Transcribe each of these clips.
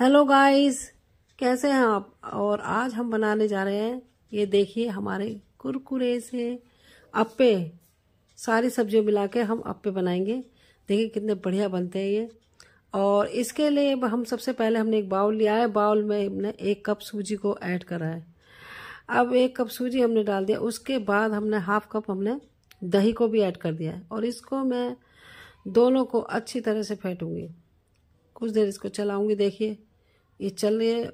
hello guys कैसे हैं आप और आज हम बनाने जा रहे हैं ये देखिए हमारे कुरकुरे से अप्पे सारी सब्जियों मिला के हम अप्पे बनाएंगे देखिए कितने बढ़िया बनते हैं ये और इसके लिए हम सबसे पहले हमने एक बाउल लिया है बाउल में हमने एक कप सूजी को ऐड करा है अब एक कप सूजी हमने डाल दिया उसके बाद हमने हाफ कप हमने दही को भी ऐड कर दिया है और इसको मैं दोनों को अच्छी तरह से फेंटूँगी कुछ देर इसको चलाऊंगी देखिए ये चल रही है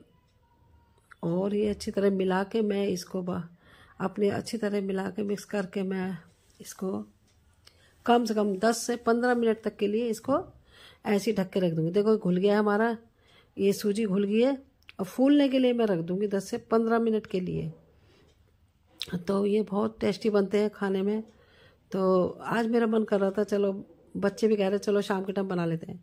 और ये अच्छी तरह मिला के मैं इसको अपने अच्छी तरह मिला के मिक्स करके मैं इसको कम से कम 10 से 15 मिनट तक के लिए इसको ऐसे ही ढक के रख दूँगी देखो घुल गया हमारा ये सूजी घुल गई है और फूलने के लिए मैं रख दूँगी 10 से 15 मिनट के लिए तो ये बहुत टेस्टी बनते हैं खाने में तो आज मेरा मन कर रहा था चलो बच्चे भी कह रहे चलो शाम के टाइम बना लेते हैं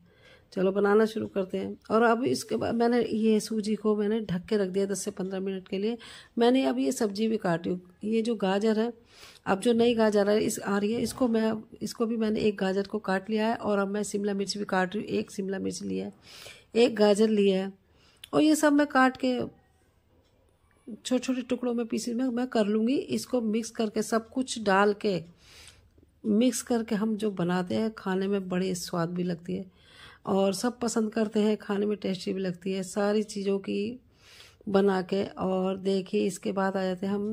चलो बनाना शुरू करते हैं और अब इसके बाद मैंने ये सूजी को मैंने ढक के रख दिया दस से पंद्रह मिनट के लिए मैंने अब ये सब्जी भी काटी ये जो गाजर है अब जो नई गाजर है इस आ रही है इसको मैं इसको भी मैंने एक गाजर को काट लिया है और अब मैं शिमला मिर्च भी काट रही हूँ एक शिमला मिर्च लिया है एक गाजर लिया है और ये सब मैं काट के छोटे छोटे टुकड़ों में पीसी में मैं कर लूँगी इसको मिक्स करके सब कुछ डाल के मिक्स करके हम जो बनाते हैं खाने में बड़ी स्वाद भी लगती है और सब पसंद करते हैं खाने में टेस्टी भी लगती है सारी चीज़ों की बना के और देखिए इसके बाद आ जाते हम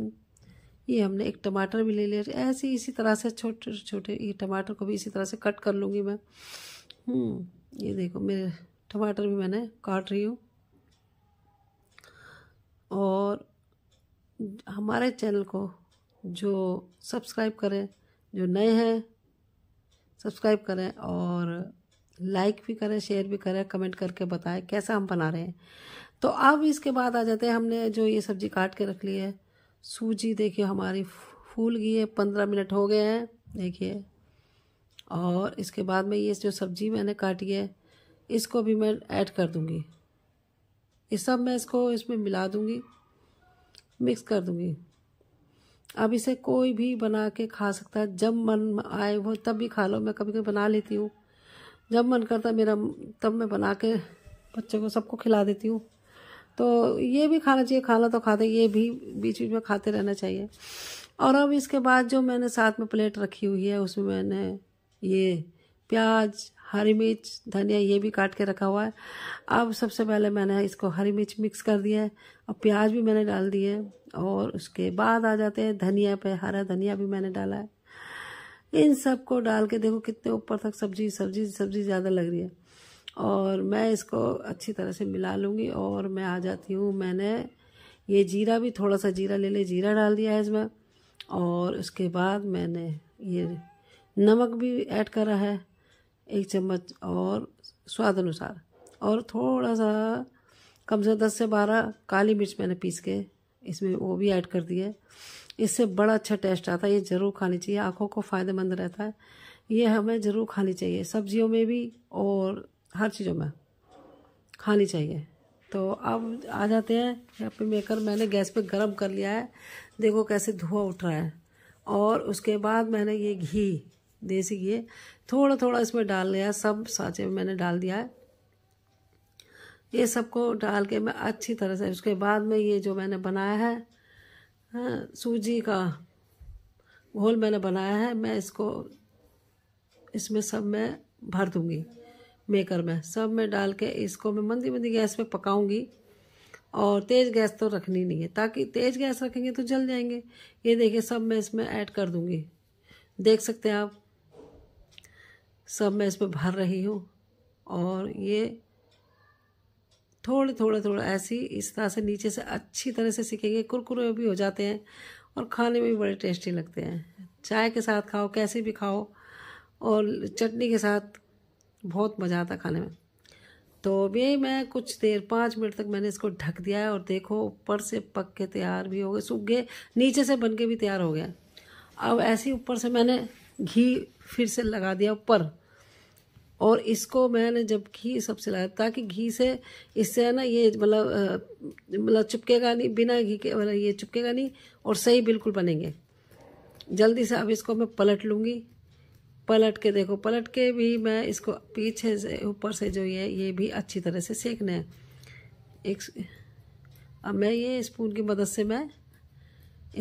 ये हमने एक टमाटर भी ले लिया ऐसे इसी तरह से छोटे छोटे ये टमाटर को भी इसी तरह से कट कर लूँगी मैं हम्म, ये देखो मेरे टमाटर भी मैंने काट रही हूँ और हमारे चैनल को जो सब्सक्राइब करें जो नए हैं सब्सक्राइब करें और लाइक भी करें शेयर भी करें कमेंट करके बताएं कैसा हम बना रहे हैं तो अब इसके बाद आ जाते हैं हमने जो ये सब्ज़ी काट के रख ली है सूजी देखिए हमारी फूल गई है पंद्रह मिनट हो गए हैं देखिए और इसके बाद में ये जो सब्ज़ी मैंने काटी है इसको भी मैं ऐड कर दूँगी इस सब मैं इसको इसमें मिला दूँगी मिक्स कर दूँगी अब इसे कोई भी बना के खा सकता है जब मन आए वो तब भी खा लो मैं कभी कभी बना लेती हूँ जब मन करता है मेरा तब मैं बना के बच्चों को सबको खिला देती हूँ तो ये भी खाना चाहिए खाना तो खाते ये भी बीच बीच में खाते रहना चाहिए और अब इसके बाद जो मैंने साथ में प्लेट रखी हुई है उसमें मैंने ये प्याज हरी मिर्च धनिया ये भी काट के रखा हुआ है अब सबसे पहले मैंने इसको हरी मिर्च मिक्स कर दिया है और प्याज भी मैंने डाल दिए और उसके बाद आ जाते हैं धनिया पे हरा धनिया भी मैंने डाला है इन सब को डाल के देखो कितने ऊपर तक सब्जी सब्जी सब्जी ज़्यादा लग रही है और मैं इसको अच्छी तरह से मिला लूँगी और मैं आ जाती हूँ मैंने ये जीरा भी थोड़ा सा जीरा ले ले जीरा डाल दिया है इसमें और उसके बाद मैंने ये नमक भी ऐड करा है एक चम्मच और स्वाद अनुसार और थोड़ा सा कम से दस से बारह काली मिर्च मैंने पीस के इसमें वो भी ऐड कर दिया है इससे बड़ा अच्छा टेस्ट आता है ये ज़रूर खानी चाहिए आँखों को फ़ायदेमंद रहता है ये हमें ज़रूर खानी चाहिए सब्जियों में भी और हर चीज़ों में खानी चाहिए तो अब आ जाते हैं पे मेकर मैंने गैस पे गरम कर लिया है देखो कैसे धुआं उठ रहा है और उसके बाद मैंने ये घी देसी घी थोड़ा थोड़ा इसमें डाल लिया सब साँचे में मैंने डाल दिया है ये सबको डाल के मैं अच्छी तरह से उसके बाद में ये जो मैंने बनाया है हाँ, सूजी का घोल मैंने बनाया है मैं इसको इसमें सब मैं भर दूँगी मेकर में सब मैं डाल के इसको मैं मंदी मंदी गैस पे पकाऊंगी और तेज़ गैस तो रखनी नहीं है ताकि तेज़ गैस रखेंगे तो जल जाएंगे ये देखिए सब मैं इसमें ऐड कर दूँगी देख सकते हैं आप सब मैं इसमें भर रही हूँ और ये थोड़े थोड़े थोड़े ऐसी इस तरह से नीचे से अच्छी तरह से सीखेंगे कुरकुरे भी हो जाते हैं और खाने में भी बड़े टेस्टी लगते हैं चाय के साथ खाओ कैसे भी खाओ और चटनी के साथ बहुत मज़ा आता खाने में तो अभी मैं कुछ देर पाँच मिनट तक मैंने इसको ढक दिया है और देखो ऊपर से पक के तैयार भी हो गए सूख गए नीचे से बन के भी तैयार हो गया अब ऐसे ऊपर से मैंने घी फिर से लगा दिया ऊपर और इसको मैंने जब घी सब सिलाया ताकि घी से इससे है ना ये मतलब मतलब चिपकेगा नहीं बिना घी के मतलब ये चिपकेगा नहीं और सही बिल्कुल बनेंगे जल्दी से अब इसको मैं पलट लूँगी पलट के देखो पलट के भी मैं इसको पीछे से ऊपर से जो ये ये भी अच्छी तरह से सेकना है एक अब मैं ये स्पून की मदद से मैं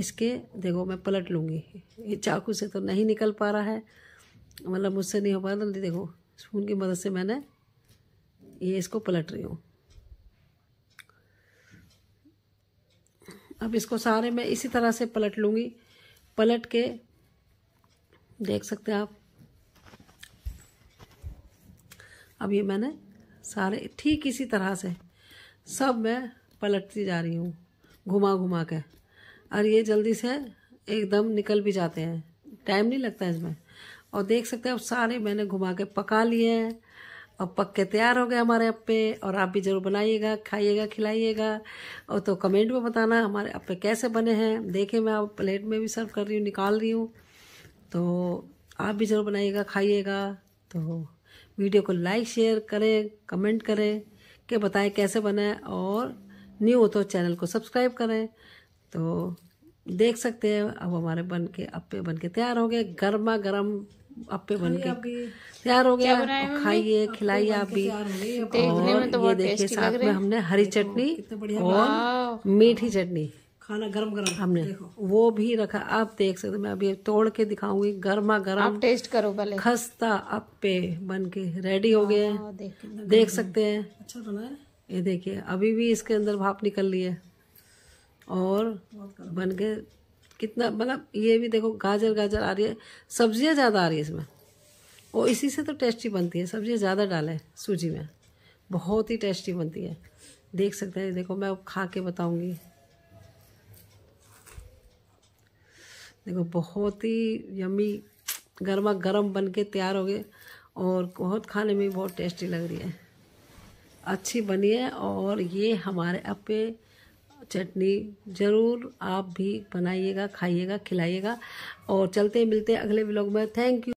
इसके देखो मैं पलट लूँगी ये चाकू से तो नहीं निकल पा रहा है मतलब मुझसे नहीं हो पा रहा देखो स्पून की मदद से मैंने ये इसको पलट रही हूँ अब इसको सारे मैं इसी तरह से पलट लूँगी पलट के देख सकते हैं आप अब ये मैंने सारे ठीक इसी तरह से सब मैं पलटती जा रही हूँ घुमा घुमा के और ये जल्दी से एकदम निकल भी जाते हैं टाइम नहीं लगता इसमें और देख सकते हैं अब सारे मैंने घुमा के पका लिए हैं अब पक के तैयार हो गए हमारे अप्पे और आप भी ज़रूर बनाइएगा खाइएगा खिलाइएगा और तो कमेंट में बताना हमारे अप्पे कैसे बने हैं देखे मैं अब प्लेट में भी सर्व कर रही हूँ निकाल रही हूँ तो आप भी ज़रूर बनाइएगा खाइएगा तो वीडियो को लाइक शेयर करें कमेंट करें कि बताएं कैसे बने और न्यू हो तो चैनल को सब्सक्राइब करें तो देख सकते हैं अब हमारे बन के अपे बन के तैयार हो गए गर्मा गर्म आप पे बन गई तैयार हो गया खाइए तो खिलाइए आप भी और तो ये देखिए साथ में हमने हरी चटनी और मीठी चटनी खाना गरम गरम हमने वो भी रखा आप देख सकते मैं अभी तोड़ के दिखाऊंगी गर्मा गर्म आप टेस्ट करो पहले खस्ता आप पे बन के रेडी हो गए हैं हाँ, देख सकते हैं अच्छा बना है ये देखिए अभी भी इसके अंदर भाप निकल रही है और बन के कितना मतलब ये भी देखो गाजर गाजर आ रही है सब्जियाँ ज़्यादा आ रही है इसमें और इसी से तो टेस्टी बनती है सब्जियाँ ज़्यादा डालें सूजी में बहुत ही टेस्टी बनती है देख सकते हैं देखो मैं खा के बताऊँगी देखो बहुत ही यमी गर्मा गर्म बन के तैयार हो गए और बहुत खाने में बहुत टेस्टी लग रही है अच्छी बनी है और ये हमारे अपे चटनी ज़रूर आप भी बनाइएगा खाइएगा खिलाइएगा और चलते मिलते अगले ब्लॉग में थैंक यू